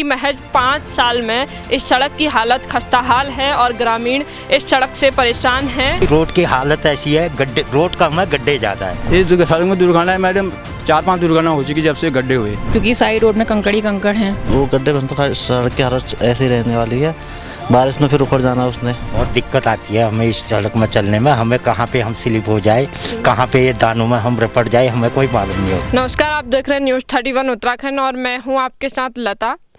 महज पाँच साल में इस सड़क की हालत खस्ताहाल है और ग्रामीण इस सड़क से परेशान है रोड की हालत ऐसी है गड्ढे रोड कम है गड्ढे ज्यादा है इस सड़क में दुर्घटना है मैडम चार पांच दुर्घटना हो चुकी जब से गड्ढे हुए क्योंकि साइड रोड में कंकड़ ही कंकड़ है वो गड्ढे बन तो सड़क की हालत ऐसी रहने वाली है बारिश में फिर उखड़ जाना उसने और दिक्कत आती है हमें इस सड़क में चलने में हमें कहाँ पे हम स्लिप हो जाए कहाँ पे ये दानों में हम रपट जाए हमें कोई मालूम नहीं हो नमस्कार आप देख रहे हैं न्यूज थर्टी वन उत्तराखंड और मैं हूँ आपके साथ लता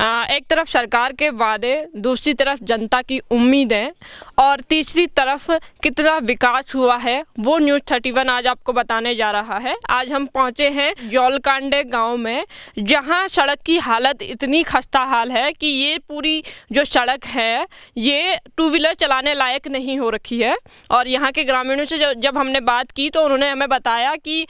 एक तरफ सरकार के वादे दूसरी तरफ जनता की उम्मीदें और तीसरी तरफ कितना विकास हुआ है वो न्यूज़ थर्टी वन आज आपको बताने जा रहा है आज हम पहुंचे हैं जौलकांडे गांव में जहां सड़क की हालत इतनी खस्ता हाल है कि ये पूरी जो सड़क है ये टू व्हीलर चलाने लायक नहीं हो रखी है और यहाँ के ग्रामीणों से जब हमने बात की तो उन्होंने हमें बताया कि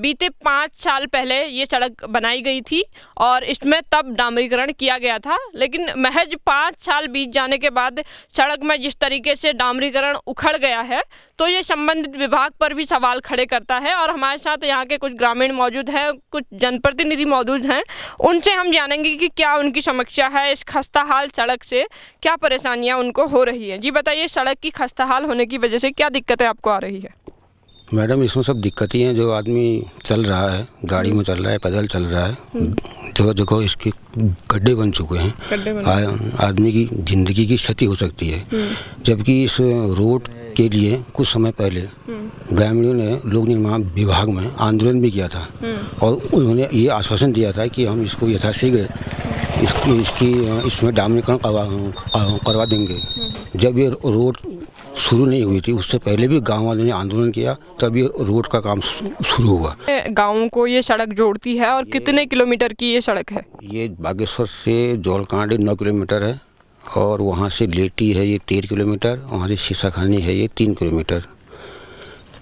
बीते पाँच साल पहले ये सड़क बनाई गई थी और इसमें तब डामरीकरण निर्माण किया गया था लेकिन महज पाँच साल बीत जाने के बाद सड़क में जिस तरीके से डामरीकरण उखड़ गया है तो ये संबंधित विभाग पर भी सवाल खड़े करता है और हमारे साथ यहाँ के कुछ ग्रामीण मौजूद हैं कुछ जनप्रतिनिधि मौजूद हैं उनसे हम जानेंगे कि क्या उनकी समस्या है इस खस्ता हाल सड़क से क्या परेशानियाँ उनको हो रही हैं जी बताइए सड़क की खस्ता हाल होने की वजह से क्या दिक्कतें आपको आ रही है मैडम इसमें सब दिक्कतें हैं जो आदमी चल रहा है गाड़ी में चल रहा है पैदल चल रहा है हम्म। जगह तो जगह इसके गड्ढे बन चुके हैं आदमी की ज़िंदगी की क्षति हो सकती है हम्म। जबकि इस रोड के लिए कुछ समय पहले हम्म। ग्रामीणों ने लोक निर्माण विभाग में आंदोलन भी किया था हम्म। और उन्होंने ये आश्वासन दिया था कि हम इसको यथाशीघ्र इसकी इसमें डामनीकरण करवा देंगे जब ये रोड शुरू नहीं हुई थी उससे पहले भी गांव वालों ने आंदोलन किया तब ये रोड का काम शुरू हुआ गाँव को ये सड़क जोड़ती है और कितने किलोमीटर की ये सड़क है ये बागेश्वर से जौलकांडे नौ किलोमीटर है और वहाँ से लेटी है ये तेरह किलोमीटर वहाँ से शीशाखानी है ये तीन किलोमीटर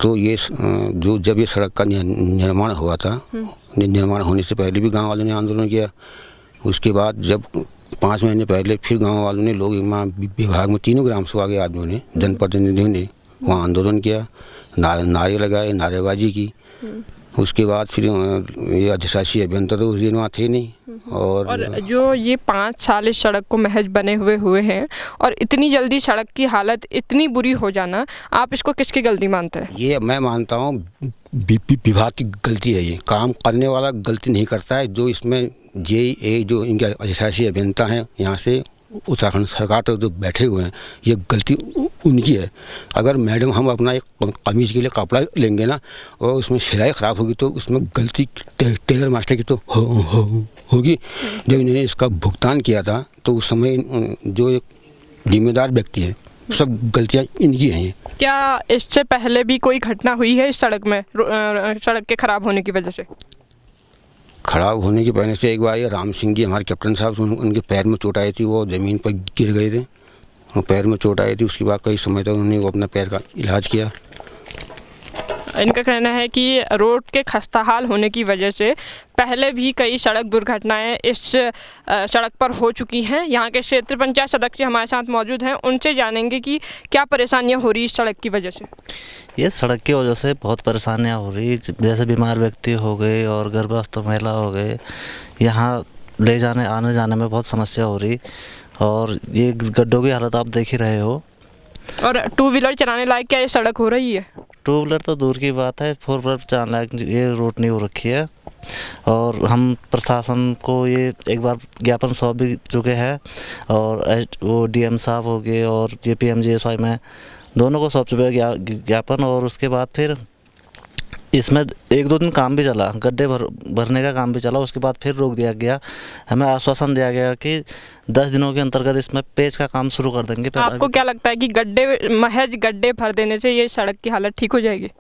तो ये जो जब ये सड़क का निर्माण हुआ था हम्म। निर्माण होने से पहले भी गांव वालों ने आंदोलन किया उसके बाद जब पाँच महीने पहले फिर गांव वालों ने लोग विभाग में तीनों ग्राम सभा के आदमियों ने जनप्रतिनिधियों ने वहाँ आंदोलन किया नारे नारे लगाए नारेबाजी की उसके बाद फिर ये अधिशासी अभियंता तो उस दिन वहाँ थे नहीं और, और जो ये पाँच साल इस सड़क को महज बने हुए हुए हैं और इतनी जल्दी सड़क की हालत इतनी बुरी हो जाना आप इसको किसकी गलती मानते हैं ये मैं मानता हूँ विभाग की गलती है ये काम करने वाला गलती नहीं करता है जो इसमें जे ए जो इनके अधिशासी अभियंता हैं यहाँ से उत्तराखंड सरकार तक जो बैठे हुए हैं ये गलती उनकी है अगर मैडम हम अपना एक कमीज के लिए कपड़ा लेंगे ना और उसमें सिलाई ख़राब होगी तो उसमें गलती टे, टेलर मास्टर की तो हो, हो, होगी जब इन्होंने इसका भुगतान किया था तो उस समय जो एक जिम्मेदार व्यक्ति है सब गलतियाँ इनकी हैं क्या इससे पहले भी कोई घटना हुई है इस सड़क में सड़क के ख़राब होने की वजह से ख़राब होने के पहले से एक बार ये राम सिंह जी हमारे कैप्टन साहब उनके पैर में चोट आई थी वो ज़मीन पर गिर गए थे वो पैर में चोट आई थी उसके बाद कई समय तक उन्होंने वो अपना पैर का इलाज किया इनका कहना है कि रोड के खस्ताहाल होने की वजह से पहले भी कई सड़क दुर्घटनाएं इस सड़क पर हो चुकी हैं यहाँ के क्षेत्र पंचायत सदस्य हमारे साथ मौजूद हैं उनसे जानेंगे कि क्या परेशानियाँ हो रही इस सड़क की वजह से ये सड़क की वजह से बहुत परेशानियाँ हो रही जैसे बीमार व्यक्ति हो गए और गर्भस्थ महिला हो गए यहाँ ले जाने आने जाने में बहुत समस्या हो रही और ये गड्ढों की हालत आप देख ही रहे हो और टू व्हीलर चलाने लायक क्या ये सड़क हो रही है टू व्हीलर तो दूर की बात है फोर व्हीलर जान लायक ये रोड नहीं हो रखी है और हम प्रशासन को ये एक बार ज्ञापन सौंप भी चुके हैं और वो डीएम साहब हो गए और J P M G S Y में दोनों को सौंप चुके ज्ञापन और उसके बाद फिर इसमें एक दो दिन काम भी चला गड्ढे भर भरने का काम भी चला उसके बाद फिर रोक दिया गया हमें आश्वासन दिया गया कि दस दिनों के अंतर्गत इसमें पेज का काम शुरू कर देंगे आपको क्या लगता है कि गड्ढे महज गड्ढे भर देने से ये सड़क की हालत ठीक हो जाएगी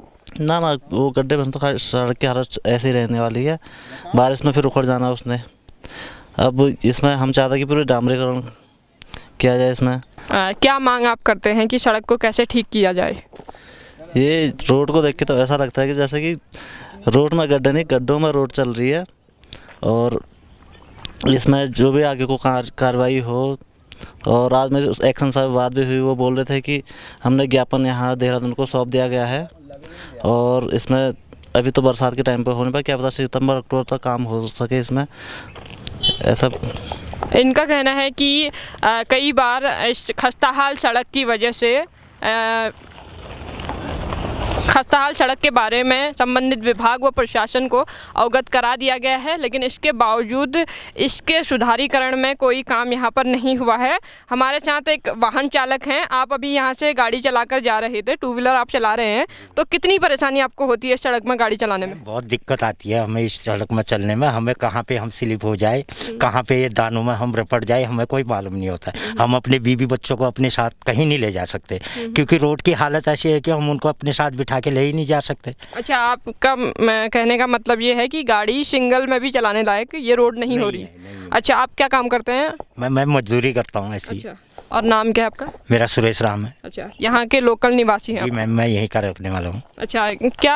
ना ना वो गड्ढे भर तो सड़क की हालत ऐसी रहने वाली है बारिश में फिर उखड़ जाना उसने अब इसमें हम चाहते कि पूरे डामरीकरण किया जाए इसमें क्या मांग आप करते हैं कि सड़क को कैसे ठीक किया जाए ये रोड को देख के तो ऐसा लगता है कि जैसे कि रोड में गड्ढे नहीं गड्ढों में रोड चल रही है और इसमें जो भी आगे को कार्रवाई हो और आज मेरे उस एक्शन साहब बात भी हुई वो बोल रहे थे कि हमने ज्ञापन यहाँ देहरादून को सौंप दिया गया है और इसमें अभी तो बरसात के टाइम पर होने पर क्या पता सितंबर अक्टूबर तक काम हो सके इसमें ऐसा इनका कहना है कि आ, कई बार खस्ताहाल सड़क की वजह से आ, खस्ताहाल सड़क के बारे में संबंधित विभाग व प्रशासन को अवगत करा दिया गया है लेकिन इसके बावजूद इसके सुधारीकरण में कोई काम यहाँ पर नहीं हुआ है हमारे साथ एक वाहन चालक हैं आप अभी यहाँ से गाड़ी चलाकर जा रहे थे टू व्हीलर आप चला रहे हैं तो कितनी परेशानी आपको होती है इस सड़क में गाड़ी चलाने में बहुत दिक्कत आती है हमें इस सड़क में चलने में हमें कहाँ पे हम स्लिप हो जाए कहाँ पे दानों में हम रपट जाए हमें कोई मालूम नहीं होता हम अपने बीबी बच्चों को अपने साथ कहीं नहीं ले जा सकते हम्म। क्योंकि रोड की हालत ऐसी है कि हम उनको अपने साथ बिठा उठा के ले ही नहीं जा सकते अच्छा आपका कहने का मतलब ये है कि गाड़ी सिंगल में भी चलाने लायक ये रोड नहीं, नहीं हो रही है, नहीं है। अच्छा आप क्या काम करते हैं मैं मैं मजदूरी करता हूँ ऐसी अच्छा। और नाम क्या है आपका मेरा सुरेश राम है अच्छा यहाँ के लोकल निवासी हैं जी मैम मैं यहीं का रखने वाला हूँ अच्छा क्या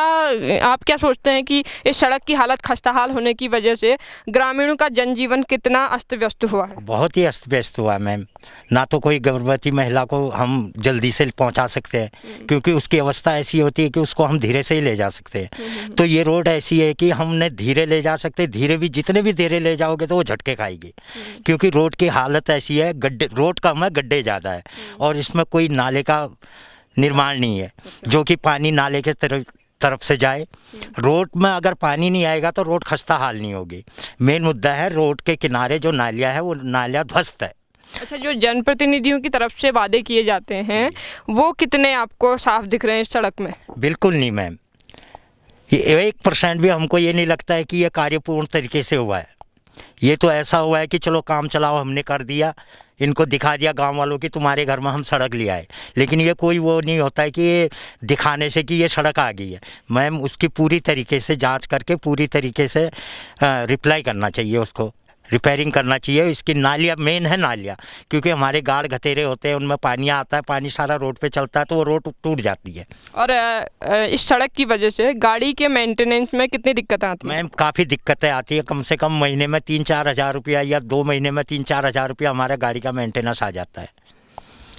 आप क्या सोचते हैं कि इस सड़क की हालत खस्ताहाल होने की वजह से ग्रामीणों का जनजीवन कितना अस्त व्यस्त हुआ है बहुत ही अस्त व्यस्त हुआ मैम ना तो कोई गर्भवती महिला को हम जल्दी से पहुँचा सकते हैं हम्म। क्योंकि उसकी अवस्था ऐसी होती है कि उसको हम धीरे से ही ले जा सकते हैं हम्म, हम्म। तो ये रोड ऐसी है कि हमने धीरे ले जा सकते धीरे भी जितने भी धीरे ले जाओगे तो वो झटके खाएगी क्योंकि रोड की हालत ऐसी है गड्ढे रोड का मैं गड्ढे ज़्यादा है हम्म। और इसमें कोई नाले का निर्माण नहीं है जो कि पानी नाले के तरफ तरफ से जाए हम्म। रोड में अगर पानी नहीं आएगा तो रोड खस्ता हाल नहीं होगी मेन मुद्दा है रोड के किनारे जो नालिया है वो नालिया ध्वस्त है अच्छा जो जनप्रतिनिधियों की तरफ से वादे किए जाते हैं वो कितने आपको साफ दिख रहे हैं सड़क में बिल्कुल नहीं मैम एक परसेंट भी हमको ये नहीं लगता है कि ये कार्य पूर्ण तरीके से हुआ है ये तो ऐसा हुआ है कि चलो काम चलाओ हमने कर दिया इनको दिखा दिया गांव वालों की तुम्हारे घर में हम सड़क ले आए लेकिन ये कोई वो नहीं होता है कि ये दिखाने से कि ये सड़क आ गई है मैम उसकी पूरी तरीके से जांच करके पूरी तरीके से रिप्लाई करना चाहिए उसको रिपेयरिंग करना चाहिए इसकी नालियाँ मेन है नालियाँ क्योंकि हमारे गाड़ घतेरे होते हैं उनमें पानी आता है पानी सारा रोड पे चलता है तो वो रोड टूट जाती है और इस सड़क की वजह से गाड़ी के मेंटेनेंस में कितनी दिक्कतें आती है मैम काफ़ी दिक्कतें आती है कम से कम महीने में तीन चार हज़ार रुपया या दो महीने में तीन चार हज़ार रुपया हमारे गाड़ी का मेंटेनेंस आ जाता है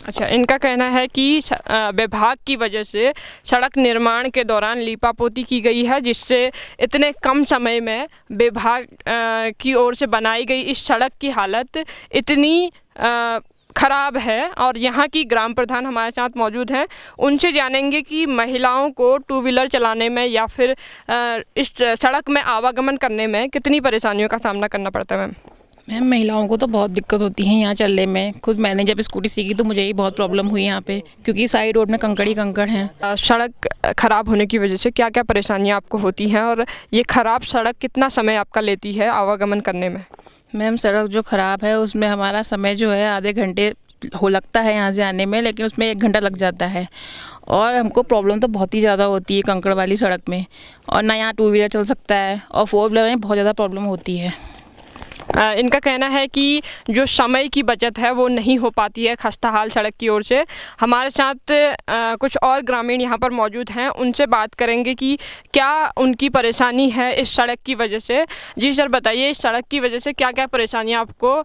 अच्छा इनका कहना है कि विभाग की वजह से सड़क निर्माण के दौरान लीपापोती की गई है जिससे इतने कम समय में विभाग की ओर से बनाई गई इस सड़क की हालत इतनी खराब है और यहाँ की ग्राम प्रधान हमारे साथ मौजूद हैं उनसे जानेंगे कि महिलाओं को टू व्हीलर चलाने में या फिर इस सड़क में आवागमन करने में कितनी परेशानियों का सामना करना पड़ता है मैम मैम महिलाओं को तो बहुत दिक्कत होती है यहाँ चलने में खुद मैंने जब स्कूटी सीखी तो मुझे ही बहुत प्रॉब्लम हुई यहाँ पे क्योंकि साइड रोड में कंकड़ ही कंकड़ हैं सड़क ख़राब होने की वजह से क्या क्या परेशानियाँ आपको होती हैं और ये ख़राब सड़क कितना समय आपका लेती है आवागमन करने में मैम सड़क जो ख़राब है उसमें हमारा समय जो है आधे घंटे हो लगता है यहाँ से आने में लेकिन उसमें एक घंटा लग जाता है और हमको प्रॉब्लम तो बहुत ही ज़्यादा होती है कंकड़ वाली सड़क में और ना यहाँ टू व्हीलर चल सकता है और फोर व्हीलर में बहुत ज़्यादा प्रॉब्लम होती है इनका कहना है कि जो समय की बचत है वो नहीं हो पाती है खस्ता हाल सड़क की ओर से हमारे साथ कुछ और ग्रामीण यहाँ पर मौजूद हैं उनसे बात करेंगे कि क्या उनकी परेशानी है इस सड़क की वजह से जी सर बताइए इस सड़क की वजह से क्या क्या परेशानियाँ आपको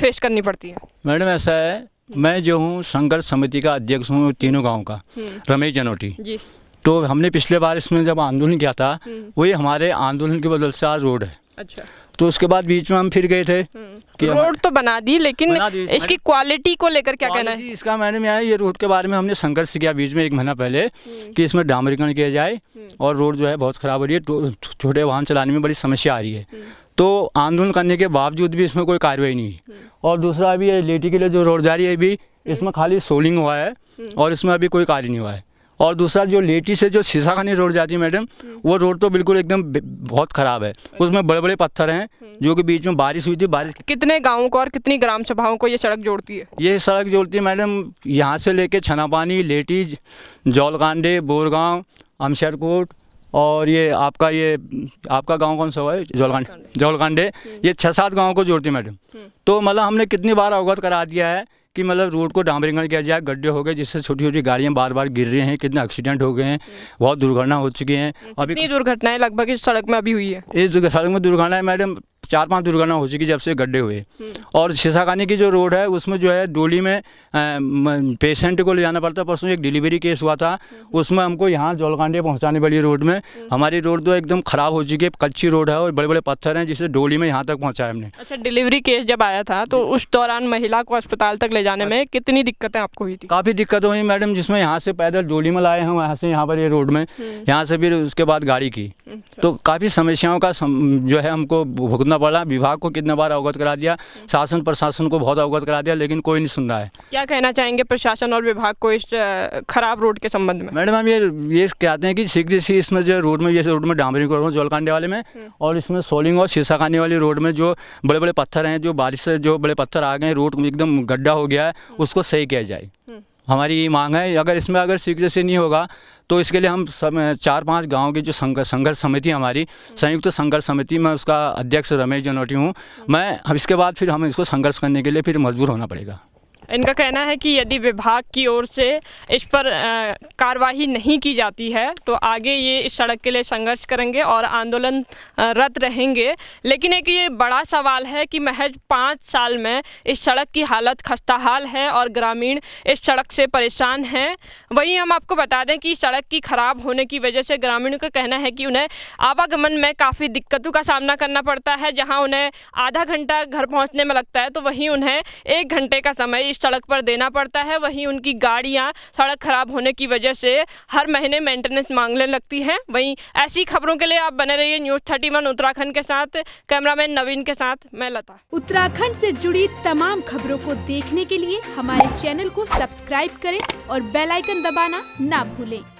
फेस करनी पड़ती हैं मैडम ऐसा है मैं जो हूँ संघर्ष समिति का अध्यक्ष हूँ तीनों गाँव का हम्म। रमेश जनोटी जी तो हमने पिछले बार इसमें जब आंदोलन किया था हम्म। वही हमारे आंदोलन की बदल से आज रोड है अच्छा तो उसके बाद बीच में हम फिर गए थे हम्म। रोड तो बना दी लेकिन बना दी। इसकी क्वालिटी को लेकर क्या कहना है इसका में यहाँ ये रोड के बारे में हमने संघर्ष किया बीच में एक महीना पहले हम्म। कि इसमें डामरीकरण किया जाए हम्म। और रोड जो है बहुत ख़राब हो रही है तो छोटे वाहन चलाने में बड़ी समस्या आ रही है तो आंदोलन करने के बावजूद भी इसमें कोई कार्रवाई नहीं और दूसरा अभी लेटी के लिए जो रोड जा रही है अभी इसमें खाली सोलिंग हुआ है और इसमें अभी कोई कार्य नहीं हुआ है और दूसरा जो लेटी से जो शीशा खानी रोड जाती है मैडम हम्म। वो रोड तो बिल्कुल एकदम बहुत ख़राब है हम्म। उसमें बड़े बड़े पत्थर हैं हम्म। जो कि बीच में बारिश हुई थी बारिश कितने गांवों को और कितनी ग्राम सभाओं को ये सड़क जोड़ती है ये सड़क जोड़ती है मैडम यहाँ से लेके छनापानी लेटी जौलकांडे बोरगाँव अमशरकोट और ये आपका ये आपका गांव कौन सा हुआ है जौलकांडे जौलकांडे ये छः सात गांव को जोड़ती है मैडम तो मतलब हमने कितनी बार अवगत करा दिया है कि मतलब रोड को डामरिंगन किया जाए गड्ढे हो गए जिससे छोटी छोटी गाड़ियाँ बार बार गिर रही हैं कितने एक्सीडेंट हो गए हैं बहुत दुर्घटना हो चुकी हैं अभी दुर्घटनाएं लगभग इस सड़क में अभी हुई है इस सड़क में दुर्घटना है मैडम चार पांच दुर्घटना हो चुकी जब से गड्ढे हुए हम्म। और शिशाखानी की जो रोड है उसमें जो है डोली में पेशेंट को ले जाना पड़ता परसों एक डिलीवरी केस हुआ था हम्म। उसमें हमको यहाँ जोलकांडे पहुँचाने वाली रोड में हम्म। हमारी रोड तो एकदम ख़राब हो चुकी है कच्ची रोड है और बड़े बड़े पत्थर हैं जिसे डोली में यहाँ तक पहुँचाया हमने अच्छा डिलीवरी केस जब आया था तो उस दौरान महिला को अस्पताल तक ले जाने में कितनी दिक्कतें आपको हुई थी काफ़ी दिक्कत हुई मैडम जिसमें यहाँ से पैदल डोली में लाए हैं वहाँ से यहाँ पर ये रोड में यहाँ से फिर उसके बाद गाड़ी की तो काफ़ी समस्याओं का सम, जो है हमको भुगतना पड़ा विभाग को कितने बार अवगत करा दिया शासन प्रशासन को बहुत अवगत करा दिया लेकिन कोई नहीं सुन रहा है क्या कहना चाहेंगे प्रशासन और विभाग को इस खराब रोड के संबंध में मैडम हम ये ये कहते हैं कि शीघ्र से इसमें जो रोड में ये रोड में डांबरिंग रोड जोलकांडे वाले में हम्म। और इसमें सोलिंग और खाने वाली रोड में जो बड़े बड़े पत्थर हैं जो बारिश से जो बड़े पत्थर आ गए रोड एकदम गड्ढा हो गया है हम्म। उसको सही किया जाए हम्म। हमारी ये मांग है अगर इसमें अगर शीघ्र से नहीं होगा तो इसके लिए हम सब चार पांच गांव की जो संघर्ष संघर्ष समिति हमारी संयुक्त संघर्ष समिति में उसका अध्यक्ष रमेश जनौटी हूँ मैं इसके बाद फिर हमें इसको संघर्ष करने के लिए फिर मजबूर होना पड़ेगा इनका कहना है कि यदि विभाग की ओर से इस पर कार्रवाई नहीं की जाती है तो आगे ये इस सड़क के लिए संघर्ष करेंगे और आंदोलन रत रहेंगे लेकिन एक ये बड़ा सवाल है कि महज पाँच साल में इस सड़क की हालत खस्ताहाल है और ग्रामीण इस सड़क से परेशान हैं वहीं हम आपको बता दें कि सड़क की खराब होने की वजह से ग्रामीणों का कहना है कि उन्हें आवागमन में काफ़ी दिक्कतों का सामना करना पड़ता है जहाँ उन्हें आधा घंटा घर पहुँचने में लगता है तो वहीं उन्हें एक घंटे का समय सड़क पर देना पड़ता है वहीं उनकी गाड़ियाँ सड़क खराब होने की वजह से हर महीने मेंटेनेंस मांगने लगती हैं वहीं ऐसी खबरों के लिए आप बने रहिए न्यूज़ थर्टी उत्तराखंड के साथ कैमरामैन नवीन के साथ मैं लता उत्तराखंड से जुड़ी तमाम खबरों को देखने के लिए हमारे चैनल को सब्सक्राइब करें और बेलाइकन दबाना ना भूलें